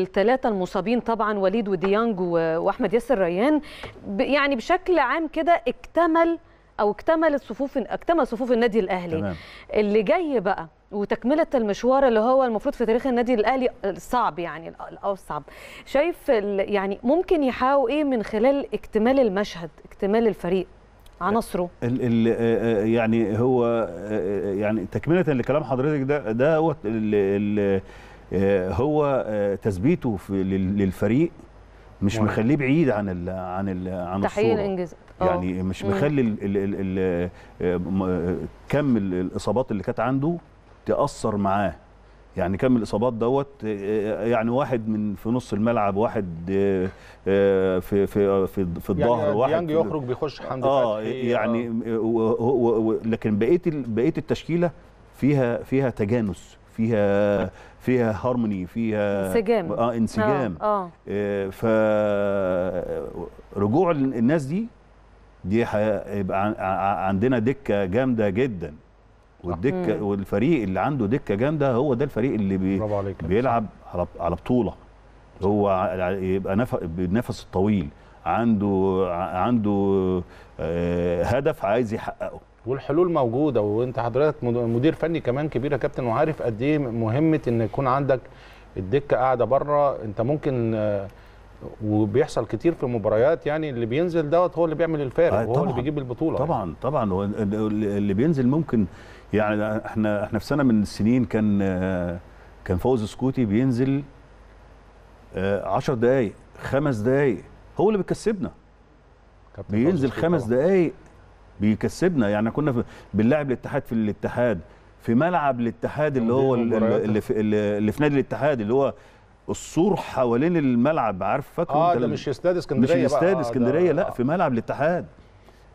الثلاثة المصابين طبعا وليد وديانج واحمد ياسر ريان يعني بشكل عام كده اكتمل او اكتملت صفوف اكتمل صفوف النادي الاهلي تمام. اللي جاي بقى وتكمله المشوار اللي هو المفروض في تاريخ النادي الاهلي الصعب يعني الاصعب شايف يعني ممكن يحاول ايه من خلال اكتمال المشهد اكتمال الفريق عناصره ال ال آه، آه، يعني هو آه، يعني تكمله لكلام حضرتك ده ده ال ال, آه، هو آه، تثبيته للفريق مش مخليه بعيد عن الـ عن الـ عن تحقيق آه. يعني مش مخلي كم الاصابات اللي كانت عنده تاثر معاه يعني كم الاصابات دوت يعني واحد من في نص الملعب واحد في في في, في يعني الظهر يعني واحد يعني يخرج بيخش حمدي اه يعني لكن بقيه بقيه التشكيله فيها فيها تجانس فيها فيها هارموني فيها انسجام اه انسجام آه. آه. آه، فرجوع الناس دي دي هيبقى عندنا دكه جامده جدا والدكه مم. والفريق اللي عنده دكه جامده هو ده الفريق اللي بي بيلعب على على بطوله هو يبقى نفس بالنفس الطويل عنده عنده آه، هدف عايز يحققه والحلول موجوده وانت حضرتك مدير فني كمان كبير يا كابتن وعارف قد ايه مهمه ان يكون عندك الدكه قاعده بره انت ممكن وبيحصل كتير في مباريات يعني اللي بينزل دوت هو اللي بيعمل الفارق آه وهو اللي بيجيب البطوله طبعا يعني. طبعا هو اللي بينزل ممكن يعني احنا احنا في سنه من السنين كان كان فوز سكوتي بينزل 10 آه، دقائق خمس دقائق هو اللي بيكسبنا بينزل خمس دقائق بيكسبنا يعني كنا بنلعب الاتحاد في الاتحاد في ملعب الاتحاد اللي هو اللي في, اللي في نادي الاتحاد اللي هو السور حوالين الملعب عارف فاكر اه ده مش استاد اسكندريه مش استاد آه، اسكندريه آه لا آه. في ملعب الاتحاد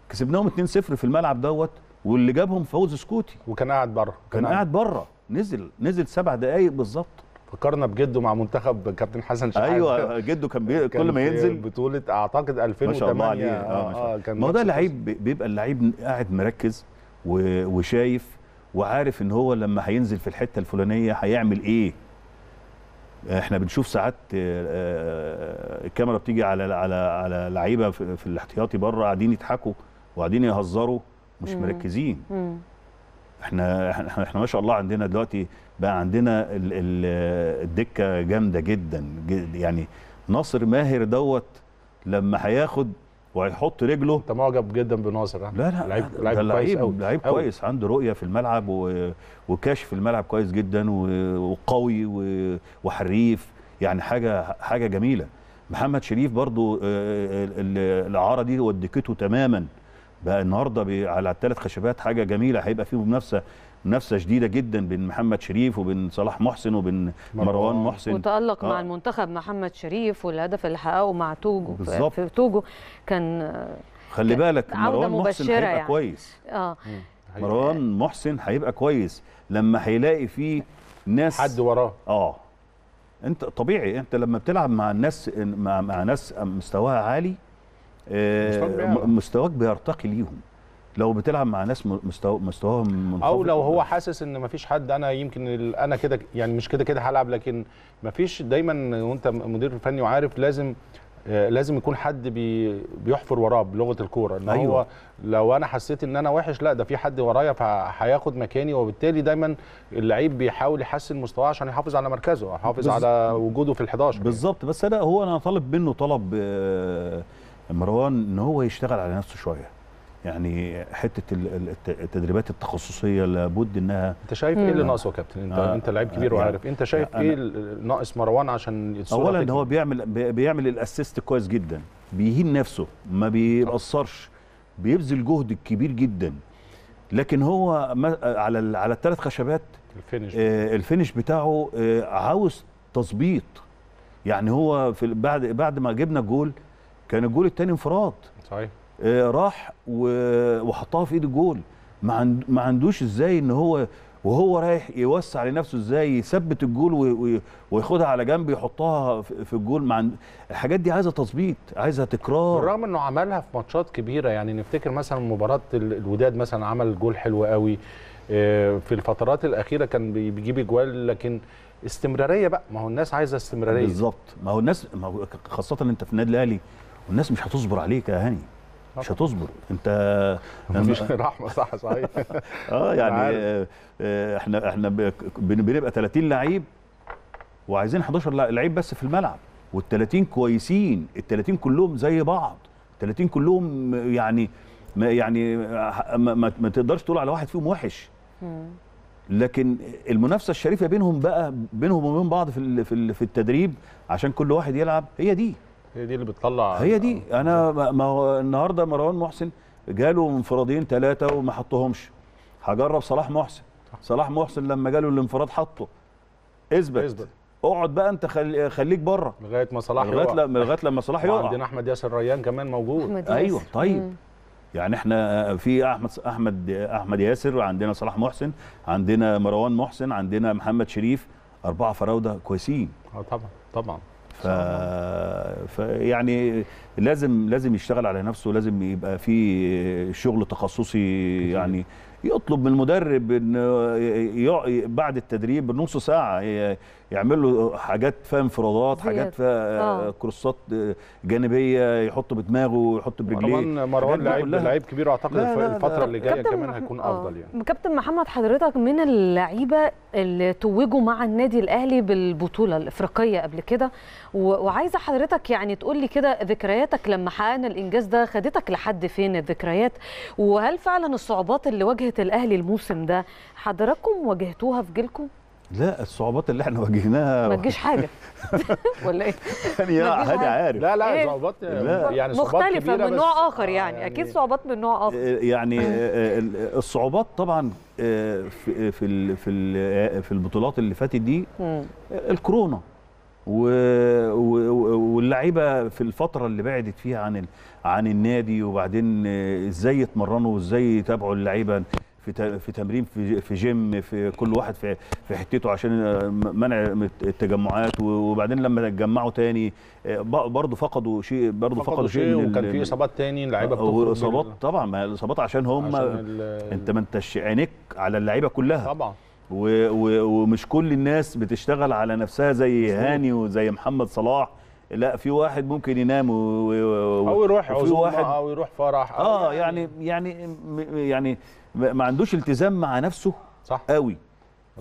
كسبناهم 2-0 في الملعب دوت واللي جابهم فوز سكوتي وكان قاعد بره كان قاعد بره نزل نزل سبع دقائق بالظبط فكرنا بجده مع منتخب كابتن حسن شحاته ايوه جده كان, بي... كان كل ما ينزل بطوله اعتقد 2008 ما شاء الله عليه اه, آه, آه ما هو ده لعيب بيبقى اللعيب قاعد مركز و... وشايف وعارف ان هو لما هينزل في الحته الفلانيه هيعمل ايه احنا بنشوف ساعات آه، آه، الكاميرا بتيجي على على على لعيبه في الاحتياطي بره قاعدين يضحكوا وقاعدين يهزروا مش مركزين احنا احنا ما شاء الله عندنا دلوقتي بقى عندنا الدكه جامده جدا يعني ناصر ماهر دوت لما هياخد وهيحط رجله انت معجب جدا بناصر لا لا لعيب لعيب كويس قوي لعيب كويس عنده رؤيه في الملعب و... وكشف الملعب كويس جدا وقوي وحريف يعني حاجه حاجه جميله محمد شريف برضو آه، آه، الاعاره دي ودكته تماما بقى النهارده على الثلاث خشبات حاجه جميله هيبقى فيه منافسه منافسه شديده جدا بين محمد شريف وبين صلاح محسن وبين مروان محسن وتالق آه. مع المنتخب محمد شريف والهدف اللي حققه مع توجو بالزبط. في توجو كان خلي بالك مروان محسن هيبقى يعني. كويس اه مروان يعني. محسن هيبقى كويس لما هيلاقي فيه ناس حد وراه اه انت طبيعي انت لما بتلعب مع الناس مع, مع ناس مستواها عالي آه، مستواك بيرتقي ليهم لو بتلعب مع ناس مستوى مستواهم منخفض او لو هو حاسس ان مفيش حد انا يمكن انا كده يعني مش كده كده هلعب لكن مفيش دايما وانت مدير فني وعارف لازم آه، لازم يكون حد بي بيحفر وراه بلغه الكوره ان أيوة. هو لو انا حسيت ان انا وحش لا ده في حد ورايا فهياخد مكاني وبالتالي دايما اللعيب بيحاول يحسن مستواه عشان يحافظ على مركزه يحافظ على وجوده في ال11 يعني. بالظبط يعني. بس انا هو انا طالب منه طلب آه، مروان ان هو يشتغل على نفسه شويه يعني حته التدريبات التخصصيه لابد انها انت شايف ايه اللي ناقصه يا كابتن انت آه انت لعيب كبير يعني وعارف انت شايف ايه ناقص مروان عشان اولا هو بيعمل بيعمل الاسيست كويس جدا بيهين نفسه ما بيقصرش بيبذل جهد كبير جدا لكن هو على على الثلاث خشبات الفينش آه الفينش بتاعه آه عاوز تظبيط يعني هو في بعد بعد ما جبنا الجول كان الجول الثاني انفراد صحيح آه، راح وحطها في ايد الجول ما عندوش ازاي ان هو وهو رايح يوسع لنفسه ازاي يثبت الجول وياخدها على جنب يحطها في الجول مع الحاجات دي عايزه تظبيط عايزه تكرار بالرغم انه عملها في ماتشات كبيره يعني نفتكر مثلا مباراه الوداد مثلا عمل جول حلو قوي آه، في الفترات الاخيره كان بيجيب اجوال لكن استمراريه بقى ما هو الناس عايزه استمراريه بالظبط ما هو الناس ما هو خاصه انت في النادي الاهلي والناس مش هتصبر عليك يا هاني مش هتصبر انت مفيش يعني رحمه صح صحيح اه يعني آه، آه، احنا احنا بنبقى 30 لعيب وعايزين 11 لعيب بس في الملعب وال30 كويسين ال30 كلهم زي بعض 30 كلهم يعني ما يعني ما, ما تقدرش تقول على واحد فيهم وحش لكن المنافسه الشريفه بينهم بقى بينهم وبين بعض في في التدريب عشان كل واحد يلعب هي دي هي دي اللي بتطلع هي دي انا ما هو النهارده مروان محسن جاله انفرادين ثلاثه وما حطهمش هجرب صلاح محسن صلاح محسن لما جاله الانفراد حطه اثبت اثبت اقعد بقى انت خل... خليك بره لغايه ما صلاح لغايه لما لغايه لما صلاح يقع عندنا احمد ياسر ريان كمان موجود ايوه طيب مم. يعني احنا في احمد احمد احمد ياسر عندنا صلاح محسن عندنا مروان محسن عندنا محمد شريف اربعه فراوده كويسين اه طبعا طبعا ف... فيعني لازم لازم يشتغل على نفسه لازم يبقى في شغل تخصصي يعني يطلب من المدرب ان بعد التدريب بنص ساعه يعمل له حاجات فيها انفرادات حاجات فيها آه، آه. كروسات جانبيه يحط بدماغه يحط برجليه مروان مروان لعيب لعيب كبير اعتقد لا لا الفتره اللي جايه كمان هيكون آه. افضل يعني كابتن محمد حضرتك من اللعيبه اللي توجوا مع النادي الاهلي بالبطوله الافريقيه قبل كده وعايزه حضرتك يعني تقول لي كده ذكرياتك لما حققنا الانجاز ده خدتك لحد فين الذكريات وهل فعلا الصعوبات اللي واجهت الاهلي الموسم ده حضراتكم واجهتوها في جيلكم لا الصعوبات اللي احنا واجهناها ما تجيش حاجه ولا ايه؟ يعني هاني عارف لا لا إيه؟ صعوبات لا. يعني صعوبات مختلفه من نوع آه، اخر يعني, يعني اكيد صعوبات من نوع اخر آه، يعني آه، الصعوبات طبعا في في في البطولات اللي فاتت دي الكورونا واللعيبه في الفتره اللي بعدت فيها عن عن النادي وبعدين ازاي يتمرنوا وازاي يتابعوا اللعيبه في في تمرين في في جيم في كل واحد في في حتته عشان آه، منع التجمعات وبعدين لما اتجمعوا تاني آه، برضه فقدوا شيء برضه فقدوا, شيء وكان في اصابات تاني لعيبه آه، اصابات طبعا ما الاصابات عشان هم عشان انت ما انتش عينيك على اللعيبه كلها طبعا و ومش كل الناس بتشتغل على نفسها زي هاني وزي محمد صلاح لا في واحد ممكن ينام و... و... او يروح عزومه واحد... او يروح فرح أو اه يعني يعني يعني, يعني ما عندوش التزام مع نفسه صح قوي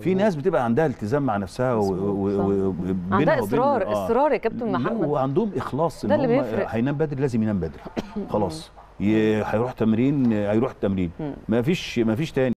في ناس بتبقى عندها التزام مع نفسها و... و... و... عندها اصرار آه. اصرار يا كابتن محمد وعندهم اخلاص ده اللي بيفرق هينام بدري لازم ينام بدري خلاص هيروح تمرين هيروح التمرين مفيش مفيش تاني